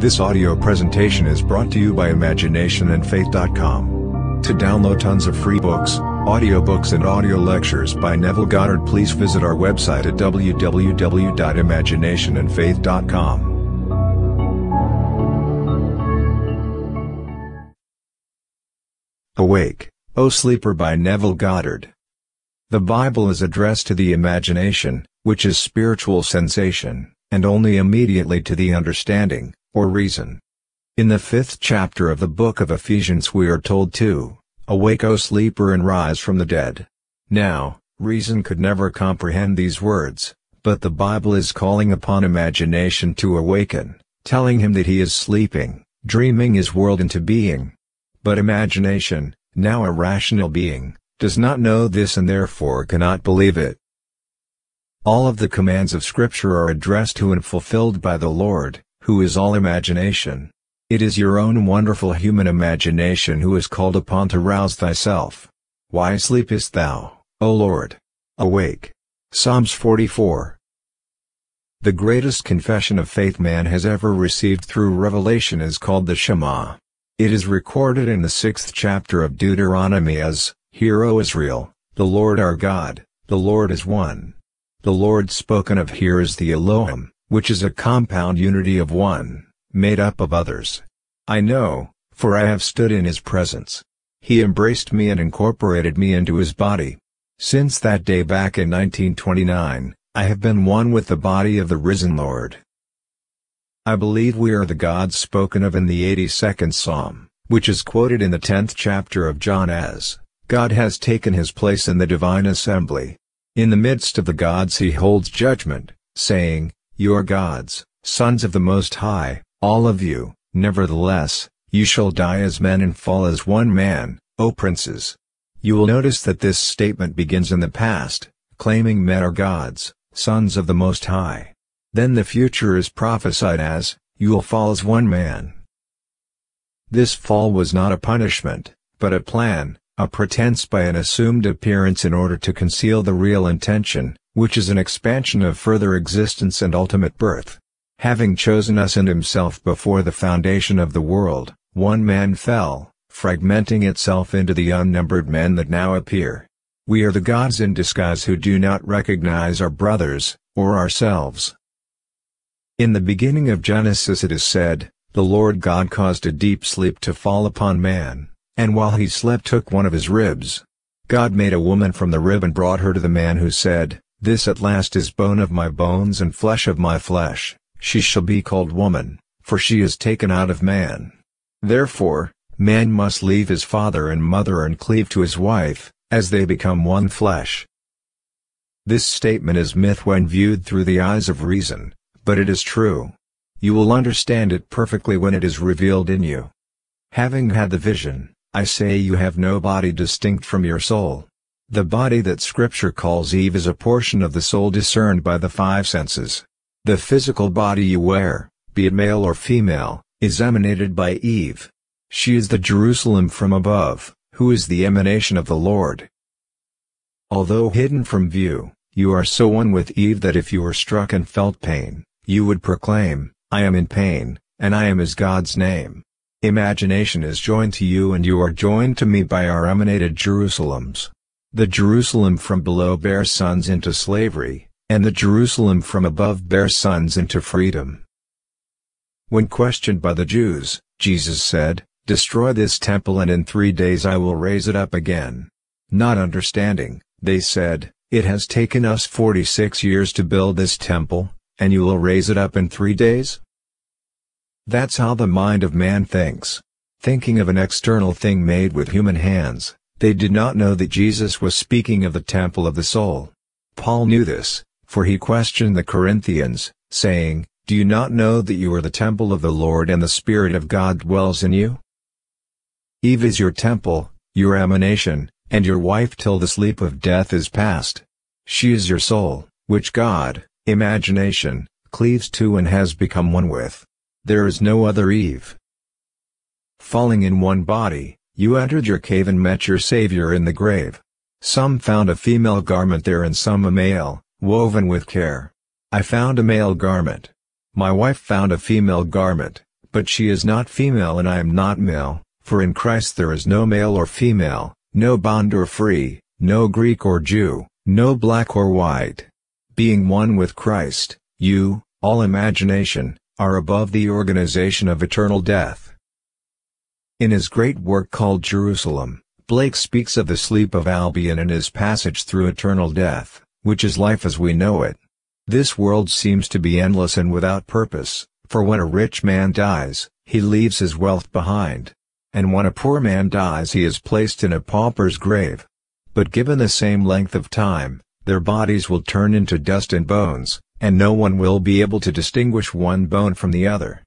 This audio presentation is brought to you by imaginationandfaith.com. To download tons of free books, audiobooks and audio lectures by Neville Goddard please visit our website at www.imaginationandfaith.com. Awake, O Sleeper by Neville Goddard. The Bible is addressed to the imagination, which is spiritual sensation, and only immediately to the understanding, or reason. In the fifth chapter of the book of Ephesians we are told to, Awake O sleeper and rise from the dead. Now, reason could never comprehend these words, but the Bible is calling upon imagination to awaken, telling him that he is sleeping, dreaming his world into being. But imagination, now a rational being, does not know this and therefore cannot believe it. All of the commands of Scripture are addressed to and fulfilled by the Lord, who is all imagination. It is your own wonderful human imagination who is called upon to rouse thyself. Why sleepest thou, O Lord? Awake. Psalms 44. The greatest confession of faith man has ever received through revelation is called the Shema. It is recorded in the sixth chapter of Deuteronomy as, Hear O Israel, the Lord our God, the Lord is one. The Lord spoken of here is the Elohim, which is a compound unity of one, made up of others. I know, for I have stood in his presence. He embraced me and incorporated me into his body. Since that day back in 1929, I have been one with the body of the risen Lord. I believe we are the gods spoken of in the 82nd Psalm, which is quoted in the 10th chapter of John as, God has taken his place in the divine assembly. In the midst of the gods he holds judgment, saying, your gods, sons of the Most High, all of you, nevertheless, you shall die as men and fall as one man, O princes. You will notice that this statement begins in the past, claiming men are gods, sons of the Most High. Then the future is prophesied as, you will fall as one man. This fall was not a punishment, but a plan, a pretense by an assumed appearance in order to conceal the real intention, which is an expansion of further existence and ultimate birth. Having chosen us and himself before the foundation of the world, one man fell, fragmenting itself into the unnumbered men that now appear. We are the gods in disguise who do not recognize our brothers, or ourselves. In the beginning of Genesis it is said, The Lord God caused a deep sleep to fall upon man, and while he slept took one of his ribs. God made a woman from the rib and brought her to the man who said, this at last is bone of my bones and flesh of my flesh, she shall be called woman, for she is taken out of man. Therefore, man must leave his father and mother and cleave to his wife, as they become one flesh. This statement is myth when viewed through the eyes of reason, but it is true. You will understand it perfectly when it is revealed in you. Having had the vision, I say you have no body distinct from your soul. The body that Scripture calls Eve is a portion of the soul discerned by the five senses. The physical body you wear, be it male or female, is emanated by Eve. She is the Jerusalem from above, who is the emanation of the Lord. Although hidden from view, you are so one with Eve that if you were struck and felt pain, you would proclaim, I am in pain, and I am as God's name. Imagination is joined to you and you are joined to me by our emanated Jerusalems. The Jerusalem from below bears sons into slavery, and the Jerusalem from above bears sons into freedom. When questioned by the Jews, Jesus said, Destroy this temple and in three days I will raise it up again. Not understanding, they said, It has taken us 46 years to build this temple, and you will raise it up in three days? That's how the mind of man thinks. Thinking of an external thing made with human hands, they did not know that Jesus was speaking of the temple of the soul. Paul knew this, for he questioned the Corinthians, saying, Do you not know that you are the temple of the Lord and the Spirit of God dwells in you? Eve is your temple, your emanation, and your wife till the sleep of death is past. She is your soul, which God, imagination, cleaves to and has become one with. There is no other Eve. Falling in one body, you entered your cave and met your Savior in the grave. Some found a female garment there and some a male, woven with care. I found a male garment. My wife found a female garment, but she is not female and I am not male, for in Christ there is no male or female, no bond or free, no Greek or Jew, no black or white. Being one with Christ, you, all imagination, are above the organization of eternal death. In his great work called Jerusalem, Blake speaks of the sleep of Albion and his passage through eternal death, which is life as we know it. This world seems to be endless and without purpose, for when a rich man dies, he leaves his wealth behind. And when a poor man dies he is placed in a pauper's grave. But given the same length of time, their bodies will turn into dust and bones, and no one will be able to distinguish one bone from the other.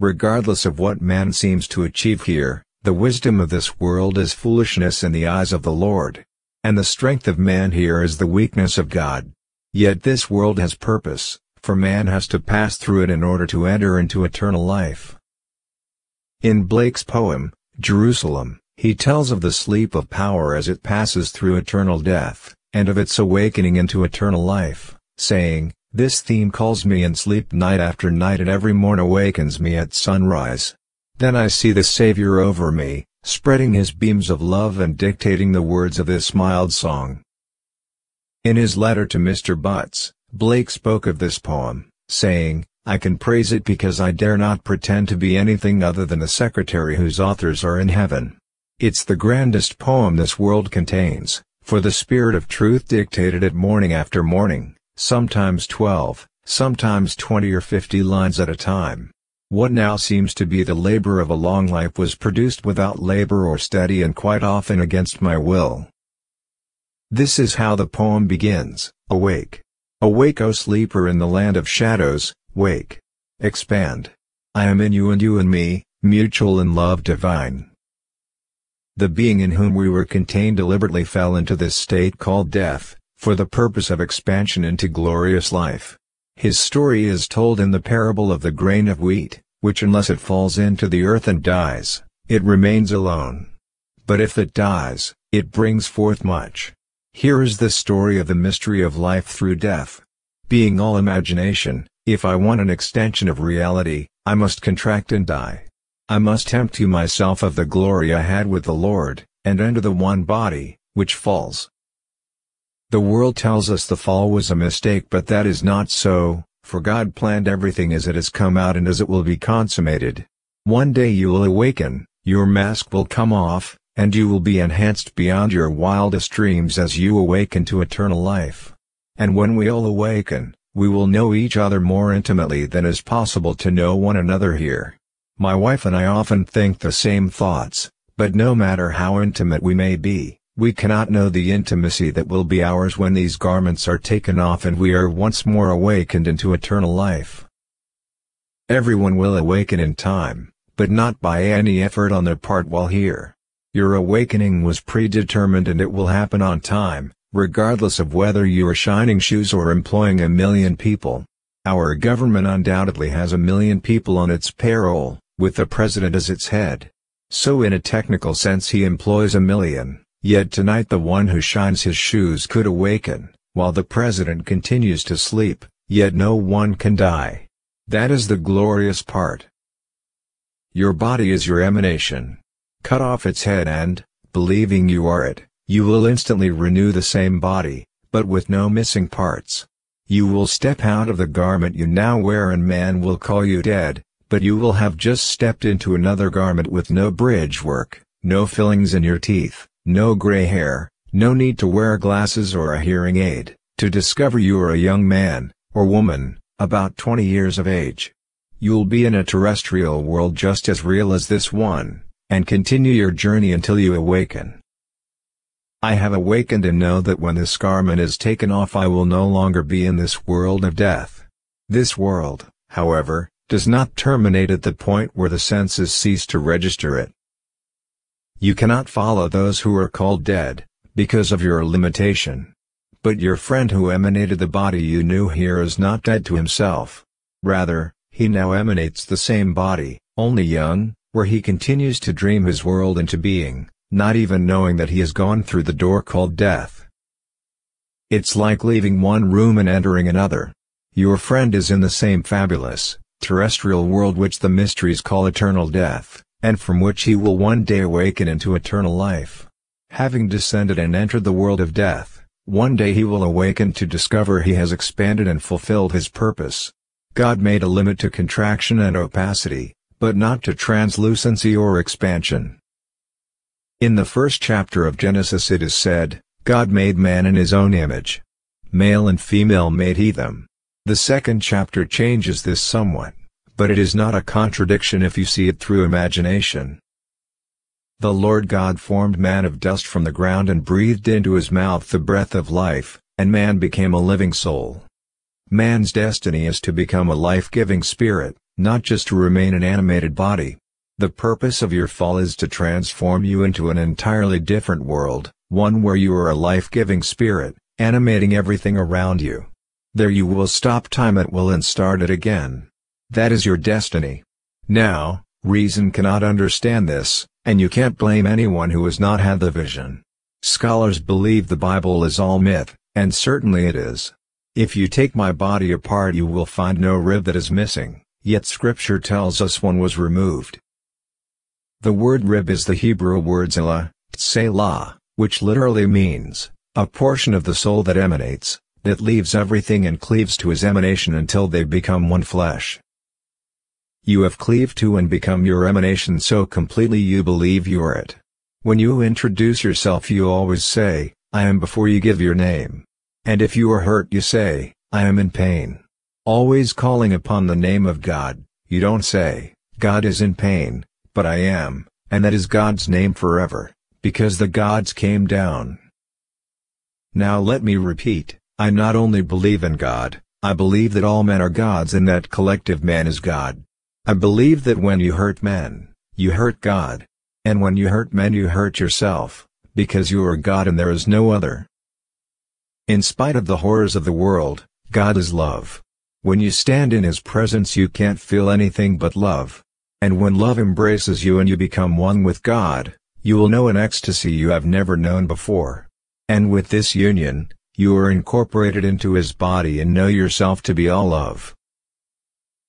Regardless of what man seems to achieve here, the wisdom of this world is foolishness in the eyes of the Lord. And the strength of man here is the weakness of God. Yet this world has purpose, for man has to pass through it in order to enter into eternal life. In Blake's poem, Jerusalem, he tells of the sleep of power as it passes through eternal death, and of its awakening into eternal life, saying, this theme calls me and sleep night after night and every morn awakens me at sunrise. Then I see the Savior over me, spreading his beams of love and dictating the words of this mild song. In his letter to Mr. Butts, Blake spoke of this poem, saying, I can praise it because I dare not pretend to be anything other than a secretary whose authors are in heaven. It's the grandest poem this world contains, for the spirit of truth dictated it morning after morning, sometimes 12, sometimes 20 or 50 lines at a time. What now seems to be the labor of a long life was produced without labor or study and quite often against my will. This is how the poem begins, Awake. Awake O sleeper in the land of shadows, wake. Expand. I am in you and you in me, mutual in love divine. The being in whom we were contained deliberately fell into this state called death, for the purpose of expansion into glorious life. His story is told in the parable of the grain of wheat, which unless it falls into the earth and dies, it remains alone. But if it dies, it brings forth much. Here is the story of the mystery of life through death. Being all imagination, if I want an extension of reality, I must contract and die. I must empty myself of the glory I had with the Lord, and enter the one body, which falls. The world tells us the fall was a mistake but that is not so, for God planned everything as it has come out and as it will be consummated. One day you will awaken, your mask will come off, and you will be enhanced beyond your wildest dreams as you awaken to eternal life. And when we all awaken, we will know each other more intimately than is possible to know one another here. My wife and I often think the same thoughts, but no matter how intimate we may be, we cannot know the intimacy that will be ours when these garments are taken off and we are once more awakened into eternal life. Everyone will awaken in time, but not by any effort on their part while here. Your awakening was predetermined and it will happen on time, regardless of whether you are shining shoes or employing a million people. Our government undoubtedly has a million people on its payroll, with the president as its head. So in a technical sense he employs a million. Yet tonight the one who shines his shoes could awaken, while the president continues to sleep, yet no one can die. That is the glorious part. Your body is your emanation. Cut off its head and, believing you are it, you will instantly renew the same body, but with no missing parts. You will step out of the garment you now wear and man will call you dead, but you will have just stepped into another garment with no bridge work, no fillings in your teeth, no gray hair, no need to wear glasses or a hearing aid, to discover you are a young man, or woman, about 20 years of age. You'll be in a terrestrial world just as real as this one, and continue your journey until you awaken. I have awakened and know that when this garment is taken off I will no longer be in this world of death. This world, however, does not terminate at the point where the senses cease to register it. You cannot follow those who are called dead, because of your limitation. But your friend who emanated the body you knew here is not dead to himself. Rather, he now emanates the same body, only young, where he continues to dream his world into being, not even knowing that he has gone through the door called death. It's like leaving one room and entering another. Your friend is in the same fabulous, terrestrial world which the mysteries call eternal death, and from which he will one day awaken into eternal life. Having descended and entered the world of death, one day he will awaken to discover he has expanded and fulfilled his purpose. God made a limit to contraction and opacity, but not to translucency or expansion. In the first chapter of Genesis it is said, God made man in his own image. Male and female made he them. The second chapter changes this somewhat but it is not a contradiction if you see it through imagination. The Lord God formed man of dust from the ground and breathed into his mouth the breath of life, and man became a living soul. Man's destiny is to become a life-giving spirit, not just to remain an animated body. The purpose of your fall is to transform you into an entirely different world, one where you are a life-giving spirit, animating everything around you. There you will stop time at will and start it again. That is your destiny. Now, reason cannot understand this, and you can't blame anyone who has not had the vision. Scholars believe the Bible is all myth, and certainly it is. If you take my body apart you will find no rib that is missing, yet scripture tells us one was removed. The word rib is the Hebrew word zila, tselah, which literally means, a portion of the soul that emanates, that leaves everything and cleaves to his emanation until they become one flesh. You have cleaved to and become your emanation so completely you believe you are it. When you introduce yourself you always say, I am before you give your name. And if you are hurt you say, I am in pain. Always calling upon the name of God, you don't say, God is in pain, but I am, and that is God's name forever, because the gods came down. Now let me repeat, I not only believe in God, I believe that all men are gods and that collective man is God. I believe that when you hurt men, you hurt God. And when you hurt men you hurt yourself, because you are God and there is no other. In spite of the horrors of the world, God is love. When you stand in His presence you can't feel anything but love. And when love embraces you and you become one with God, you will know an ecstasy you have never known before. And with this union, you are incorporated into His body and know yourself to be all love.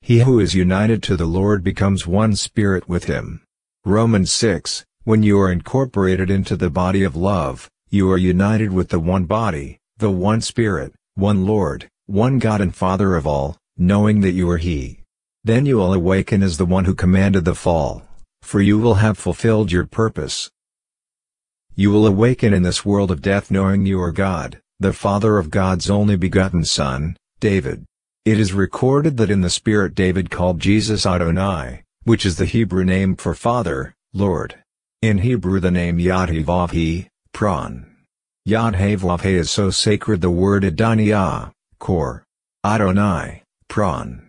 He who is united to the Lord becomes one spirit with him. Romans 6, when you are incorporated into the body of love, you are united with the one body, the one spirit, one Lord, one God and Father of all, knowing that you are He. Then you will awaken as the one who commanded the fall, for you will have fulfilled your purpose. You will awaken in this world of death knowing you are God, the Father of God's only begotten Son, David. It is recorded that in the Spirit David called Jesus Adonai, which is the Hebrew name for Father, Lord. In Hebrew the name Yadhevavhe, Pran. Yadhevavhe is so sacred the word Adonai, core. Adonai, Pran.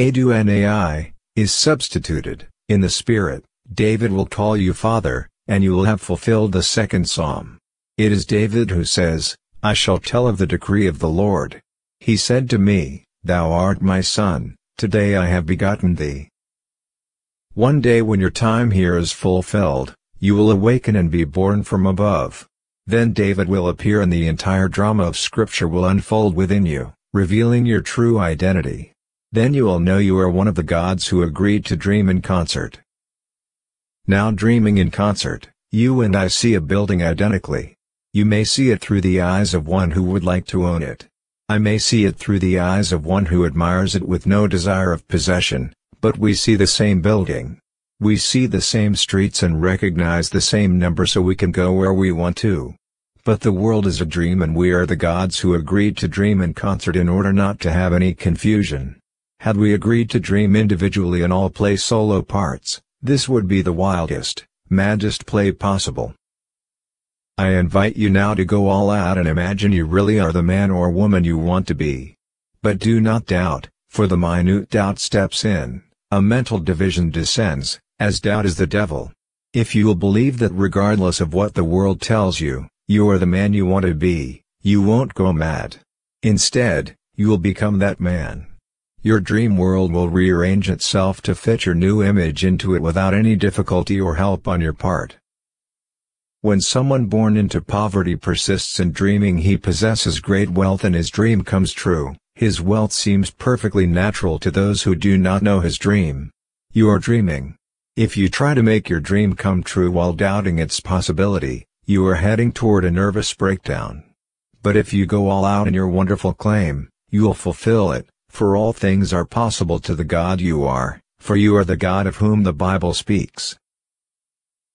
Adonai, is substituted, in the Spirit, David will call you Father, and you will have fulfilled the second psalm. It is David who says, I shall tell of the decree of the Lord. He said to me, Thou art my son, today I have begotten thee. One day when your time here is fulfilled, you will awaken and be born from above. Then David will appear and the entire drama of Scripture will unfold within you, revealing your true identity. Then you will know you are one of the gods who agreed to dream in concert. Now dreaming in concert, you and I see a building identically. You may see it through the eyes of one who would like to own it. I may see it through the eyes of one who admires it with no desire of possession, but we see the same building. We see the same streets and recognize the same number so we can go where we want to. But the world is a dream and we are the gods who agreed to dream in concert in order not to have any confusion. Had we agreed to dream individually and all play solo parts, this would be the wildest, maddest play possible. I invite you now to go all out and imagine you really are the man or woman you want to be. But do not doubt, for the minute doubt steps in, a mental division descends, as doubt is the devil. If you'll believe that regardless of what the world tells you, you are the man you want to be, you won't go mad. Instead, you'll become that man. Your dream world will rearrange itself to fit your new image into it without any difficulty or help on your part. When someone born into poverty persists in dreaming he possesses great wealth and his dream comes true, his wealth seems perfectly natural to those who do not know his dream. You are dreaming. If you try to make your dream come true while doubting its possibility, you are heading toward a nervous breakdown. But if you go all out in your wonderful claim, you'll fulfill it, for all things are possible to the God you are, for you are the God of whom the Bible speaks.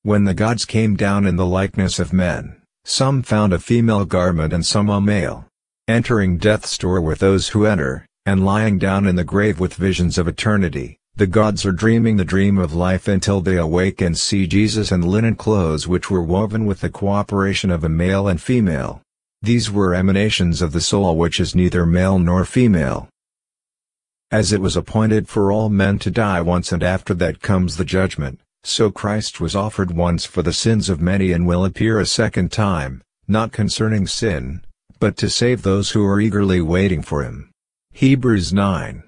When the gods came down in the likeness of men, some found a female garment and some a male. Entering death's door with those who enter, and lying down in the grave with visions of eternity, the gods are dreaming the dream of life until they awake and see Jesus in linen clothes which were woven with the cooperation of a male and female. These were emanations of the soul which is neither male nor female. As it was appointed for all men to die once and after that comes the judgment, so Christ was offered once for the sins of many and will appear a second time, not concerning sin, but to save those who are eagerly waiting for him. Hebrews 9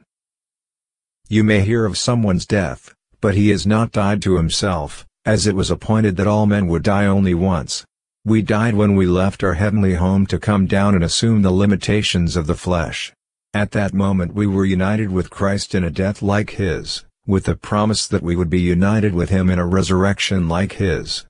You may hear of someone's death, but he has not died to himself, as it was appointed that all men would die only once. We died when we left our heavenly home to come down and assume the limitations of the flesh. At that moment we were united with Christ in a death like his, with the promise that we would be united with him in a resurrection like his.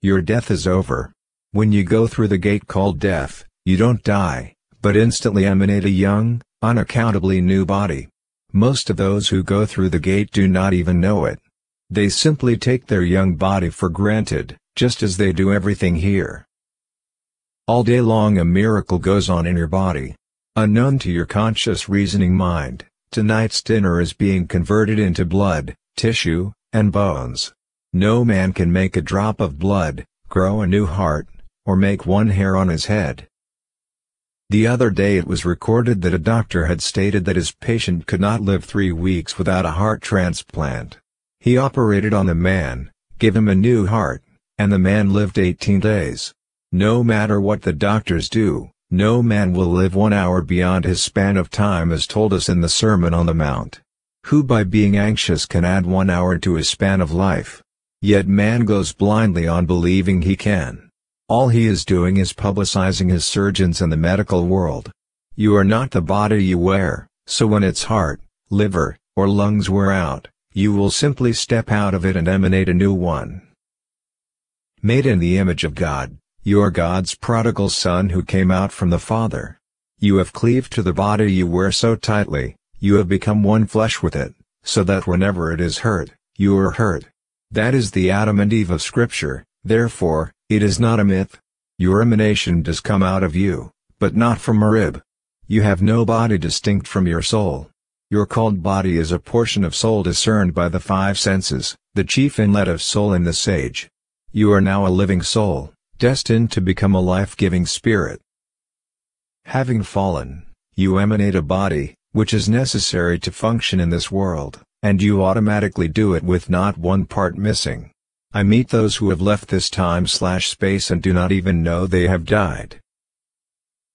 Your death is over. When you go through the gate called death, you don't die, but instantly emanate a young, unaccountably new body. Most of those who go through the gate do not even know it. They simply take their young body for granted, just as they do everything here. All day long a miracle goes on in your body. Unknown to your conscious reasoning mind. Tonight's dinner is being converted into blood, tissue, and bones. No man can make a drop of blood, grow a new heart, or make one hair on his head. The other day it was recorded that a doctor had stated that his patient could not live three weeks without a heart transplant. He operated on the man, gave him a new heart, and the man lived 18 days. No matter what the doctors do, no man will live one hour beyond his span of time as told us in the Sermon on the Mount. Who by being anxious can add one hour to his span of life? Yet man goes blindly on believing he can. All he is doing is publicizing his surgeons and the medical world. You are not the body you wear, so when its heart, liver, or lungs wear out, you will simply step out of it and emanate a new one. Made in the image of God, you are God's prodigal son who came out from the Father. You have cleaved to the body you wear so tightly, you have become one flesh with it, so that whenever it is hurt, you are hurt. That is the Adam and Eve of Scripture, therefore, it is not a myth. Your emanation does come out of you, but not from a rib. You have no body distinct from your soul. Your called body is a portion of soul discerned by the five senses, the chief inlet of soul in the sage. You are now a living soul, destined to become a life-giving spirit. Having fallen, you emanate a body, which is necessary to function in this world, and you automatically do it with not one part missing. I meet those who have left this time slash space and do not even know they have died.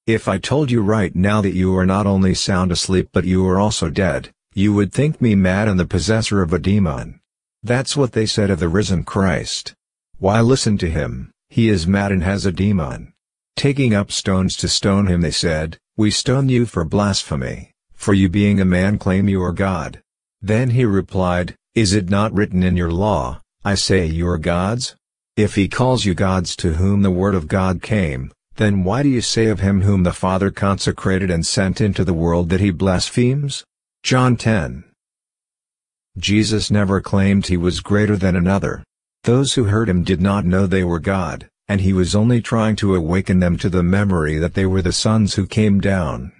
If I told you right now that you are not only sound asleep but you are also dead, you would think me mad and the possessor of a demon. That's what they said of the risen Christ. Why listen to him? He is mad and has a demon. Taking up stones to stone him they said, We stone you for blasphemy, for you being a man claim you are God. Then he replied, Is it not written in your law, I say you are gods? If he calls you gods to whom the word of God came, then why do you say of him whom the Father consecrated and sent into the world that he blasphemes? John 10 Jesus never claimed he was greater than another. Those who heard him did not know they were God, and he was only trying to awaken them to the memory that they were the sons who came down.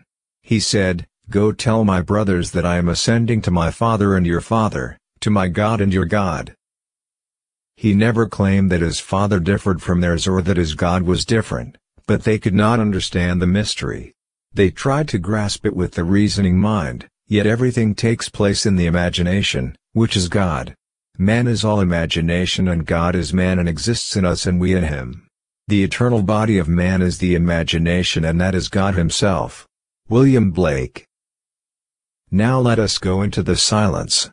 He said, Go tell my brothers that I am ascending to my Father and your Father, to my God and your God. He never claimed that his Father differed from theirs or that his God was different, but they could not understand the mystery. They tried to grasp it with the reasoning mind, yet everything takes place in the imagination, which is God. Man is all imagination and God is man and exists in us and we in him. The eternal body of man is the imagination and that is God himself. William Blake Now let us go into the silence.